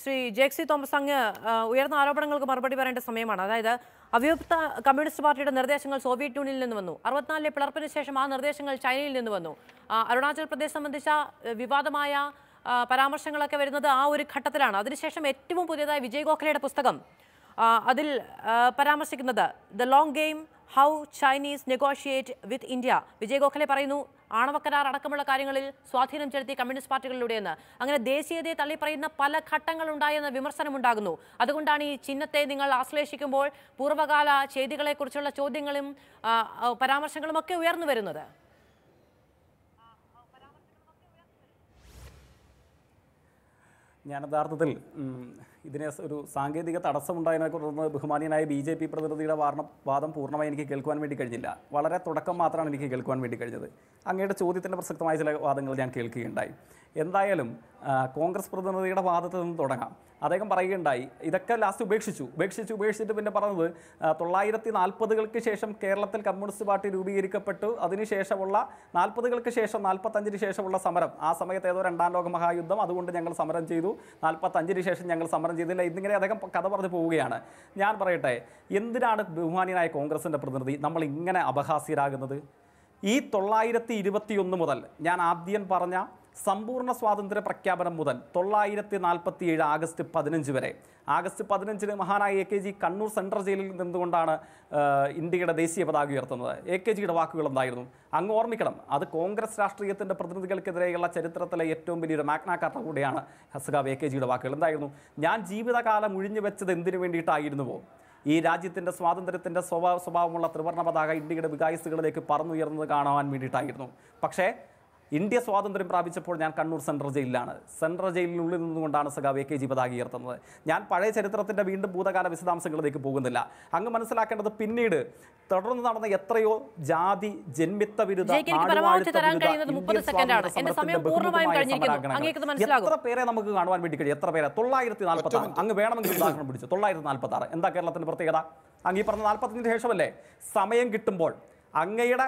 Shri ജേക്സി Thomas അങ്ങ് ഉയർന്ന ആരോപണങ്ങൾക്ക് മറുപടി പറയേണ്ട സമയമാണ് അതായത് അവ്യുക്ത കമ്മ്യൂണിസ്റ്റ് പാർട്ടിയുടെ നിർദ്ദേശങ്ങൾ സോവിയറ്റ് യൂണിയനിൽ നിന്ന് വന്നു അറുപത്തിനാലിലെ പിളർപ്പിന് ശേഷം ആ നിർദ്ദേശങ്ങൾ ചൈനയിൽ നിന്ന് വന്നു അരുണാചൽ പ്രദേശ് സംബന്ധിച്ച വിവാദമായ പരാമർശങ്ങളൊക്കെ വരുന്നത് ആ ഒരു ഘട്ടത്തിലാണ് അതിനുശേഷം ഏറ്റവും പുതിയതായ വിജയ് ഗോഖലയുടെ പുസ്തകം അതിൽ പരാമർശിക്കുന്നത് the long game how Chinese negotiate with India Vijay Gokhale പറയുന്നു ആണവ കരാർ അടക്കമുള്ള കാര്യങ്ങളിൽ സ്വാധീനം ചെലുത്തി കമ്മ്യൂണിസ്റ്റ് പാർട്ടികളിലൂടെയെന്ന് അങ്ങനെ ദേശീയതയെ തള്ളിപ്പറയുന്ന പല ഘട്ടങ്ങളുണ്ടായെന്ന വിമർശനമുണ്ടാകുന്നു അതുകൊണ്ടാണ് ഈ ചിഹ്നത്തെ നിങ്ങൾ ആശ്ലേഷിക്കുമ്പോൾ പൂർവ്വകാല ചെയ്തികളെക്കുറിച്ചുള്ള ചോദ്യങ്ങളും പരാമർശങ്ങളും ഒക്കെ ഉയർന്നു വരുന്നത് ഞാൻ യഥാർത്ഥത്തിൽ ഇതിനെ ഒരു സാങ്കേതിക തടസ്സമുണ്ടായതിനെ തുടർന്ന് ബഹുമാനിയനായ ബി ജെ പി പ്രതിനിധിയുടെ വാർണ വാദം പൂർണ്ണമായി എനിക്ക് കേൾക്കുവാൻ വേണ്ടി കഴിഞ്ഞില്ല വളരെ തുടക്കം മാത്രമാണ് എനിക്ക് കേൾക്കുവാൻ വേണ്ടി കഴിഞ്ഞത് അങ്ങയുടെ ചോദ്യത്തിൻ്റെ പ്രസക്തമായ ചില വാദങ്ങൾ ഞാൻ കേൾക്കുകയുണ്ടായി എന്തായാലും കോൺഗ്രസ് പ്രതിനിധിയുടെ വാദത്തിൽ നിന്ന് തുടങ്ങാം അദ്ദേഹം പറയുകയുണ്ടായി ഇതൊക്കെ ലാസ്റ്റ് ഉപേക്ഷിച്ചു ഉപേക്ഷിച്ച് ഉപേക്ഷിച്ചിട്ട് പിന്നെ പറഞ്ഞത് തൊള്ളായിരത്തി നാൽപ്പതുകൾക്ക് ശേഷം കേരളത്തിൽ കമ്മ്യൂണിസ്റ്റ് പാർട്ടി രൂപീകരിക്കപ്പെട്ടു അതിനുശേഷമുള്ള നാൽപ്പതുകൾക്ക് ശേഷം നാൽപ്പത്തഞ്ചിന് ശേഷമുള്ള സമരം ആ സമയത്ത് ഏതോ രണ്ടാം ലോക മഹായുദ്ധം അതുകൊണ്ട് ഞങ്ങൾ സമരം ചെയ്തു നാൽപ്പത്തഞ്ചിന് ശേഷം ഞങ്ങൾ സമരം ചെയ്തില്ല ഇന്നിങ്ങനെ അദ്ദേഹം കഥ പറഞ്ഞു പോവുകയാണ് ഞാൻ പറയട്ടെ എന്തിനാണ് ബഹുമാനിയായ കോൺഗ്രസിൻ്റെ പ്രതിനിധി നമ്മൾ ഇങ്ങനെ അപഹാസ്യരാകുന്നത് ഈ തൊള്ളായിരത്തി ഇരുപത്തിയൊന്ന് മുതൽ ഞാൻ ആദ്യം പറഞ്ഞ സമ്പൂർണ്ണ സ്വാതന്ത്ര്യ പ്രഖ്യാപനം മുതൽ തൊള്ളായിരത്തി ഏഴ് ആഗസ്റ്റ് പതിനഞ്ച് വരെ ആഗസ്റ്റ് പതിനഞ്ചിന് മഹാനായ A K G Kannur central ജയിലിൽ നിന്നുകൊണ്ടാണ് ഇന്ത്യയുടെ ദേശീയ പതാക ഉയർത്തുന്നത് എ കെ ജിയുടെ വാക്കുകൾ എന്തായിരുന്നു അങ്ങ് ഓർമ്മിക്കണം അത് കോൺഗ്രസ് രാഷ്ട്രീയത്തിൻ്റെ പ്രതിനിധികൾക്കെതിരെയുള്ള ചരിത്രത്തിലെ ഏറ്റവും വലിയൊരു മാഗ്നാകാർട്ട കൂടിയാണ് ഹസ്ഗാവ് എ കെ ജിയുടെ വാക്കുകൾ എന്തായിരുന്നു ഞാൻ ജീവിതകാലം ഒഴിഞ്ഞു വെച്ചത് എന്തിനു വേണ്ടിയിട്ടായിരുന്നുവോ ഈ രാജ്യത്തിൻ്റെ സ്വാതന്ത്ര്യത്തിൻ്റെ സ്വഭാവ സ്വഭാവമുള്ള ത്രിവർണ്ണ പതാക ഇന്ത്യയുടെ വികായസുകളിലേക്ക് പറന്നുയർന്നത് കാണുവാൻ വേണ്ടിയിട്ടായിരുന്നു പക്ഷേ ഇന്ത്യ സ്വാതന്ത്ര്യം പ്രാപിച്ചപ്പോൾ ഞാൻ കണ്ണൂർ സെൻട്രൽ ജയിലിലാണ് സെൻട്രൽ ജയിലിനുള്ളിൽ നിന്നുകൊണ്ടാണ് സഖാവ് എ കെ ജി പതാക ഉയർത്തുന്നത് ഞാൻ പഴയ ചരിത്രത്തിൻ്റെ വീണ്ടും ഭൂതകാല വിശദാംശങ്ങളിലേക്ക് പോകുന്നില്ല അങ്ങ് മനസ്സിലാക്കേണ്ടത് പിന്നീട് തുടർന്ന് നടന്ന എത്രയോ ജാതി ജന്മിത്ത വിരുദ്ധ എത്ര പേരെ നമുക്ക് കാണുവാൻ വേണ്ടി കഴിയും എത്ര പേരെ തൊള്ളായിരത്തി നാൽപ്പത്തി ആറ് അങ്ങ് വേണമെങ്കിൽ ഉദാഹരണം പിടിച്ചു തൊള്ളായിരത്തി നാൽപ്പത്തി ആറ് എന്താ കേരളത്തിന്റെ പ്രത്യേകത അങ്ങ് ഈ പറഞ്ഞ നാൽപ്പത്തിന് ശേഷമല്ലേ സമയം കിട്ടുമ്പോൾ അങ്ങയുടെ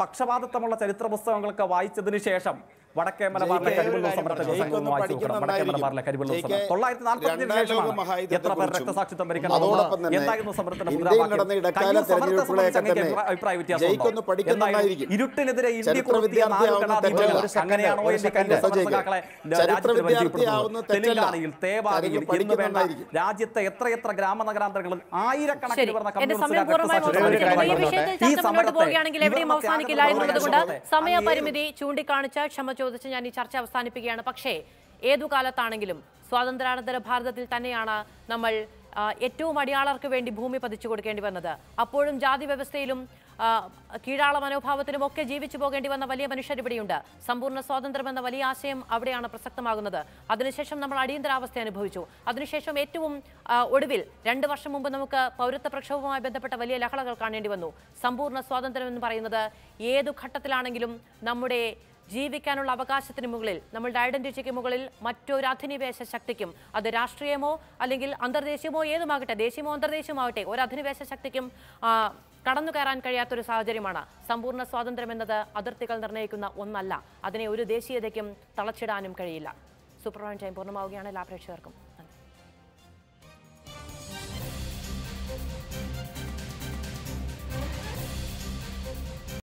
പക്ഷപാതിത്വമുള്ള ചരിത്ര പുസ്തകങ്ങളൊക്കെ വായിച്ചതിന് ശേഷം രാജ്യത്തെ എത്ര എത്ര ഗ്രാമ രക്തസാക്ഷിത്വം ആയിരക്കണക്കിന് സമയപരിമിതി ചൂണ്ടിക്കാണിച്ച ക്ഷമ ചോദിച്ച് ഞാൻ ഈ ചർച്ച അവസാനിപ്പിക്കുകയാണ് പക്ഷേ ഏതു കാലത്താണെങ്കിലും സ്വാതന്ത്ര്യാനന്തര ഭാരതത്തിൽ തന്നെയാണ് നമ്മൾ ഏറ്റവും അടിയാളർക്ക് വേണ്ടി ഭൂമി പതിച്ചു കൊടുക്കേണ്ടി വന്നത് അപ്പോഴും ജാതി വ്യവസ്ഥയിലും കീഴാള മനോഭാവത്തിലും ഒക്കെ ജീവിച്ചു പോകേണ്ടി വന്ന വലിയ മനുഷ്യർ ഇവിടെയുണ്ട് സമ്പൂർണ്ണ സ്വാതന്ത്ര്യം എന്ന വലിയ ആശയം അവിടെയാണ് പ്രസക്തമാകുന്നത് അതിനുശേഷം നമ്മൾ അടിയന്തരാവസ്ഥ അനുഭവിച്ചു അതിനുശേഷം ഏറ്റവും ഒടുവിൽ രണ്ട് വർഷം മുമ്പ് നമുക്ക് പൗരത്വ പ്രക്ഷോഭവുമായി ബന്ധപ്പെട്ട വലിയ ലഹളകൾ കാണേണ്ടി വന്നു സമ്പൂർണ്ണ സ്വാതന്ത്ര്യം എന്ന് പറയുന്നത് ഏതു ഘട്ടത്തിലാണെങ്കിലും നമ്മുടെ ജീവിക്കാനുള്ള അവകാശത്തിന് മുകളിൽ നമ്മളുടെ ഐഡന്റിറ്റിക്ക് മുകളിൽ മറ്റൊരു അധിനിവേശ ശക്തിക്കും അത് രാഷ്ട്രീയമോ അല്ലെങ്കിൽ അന്തർദേശീയമോ ഏതുമാകട്ടെ ദേശീയമോ അന്തർദേശീയമാവട്ടെ ഒരു അധിനിവേശ ശക്തിക്കും കടന്നു കയറാൻ കഴിയാത്തൊരു സാഹചര്യമാണ് സമ്പൂർണ്ണ സ്വാതന്ത്ര്യം എന്നത് അതിർത്തികൾ നിർണ്ണയിക്കുന്ന ഒന്നല്ല അതിനെ ഒരു ദേശീയതയ്ക്കും തളച്ചിടാനും കഴിയില്ല സൂപ്പർവൈൻ ടൈം പൂർണ്ണമാവുകയാണ് എല്ലാ പ്രേക്ഷകർക്കും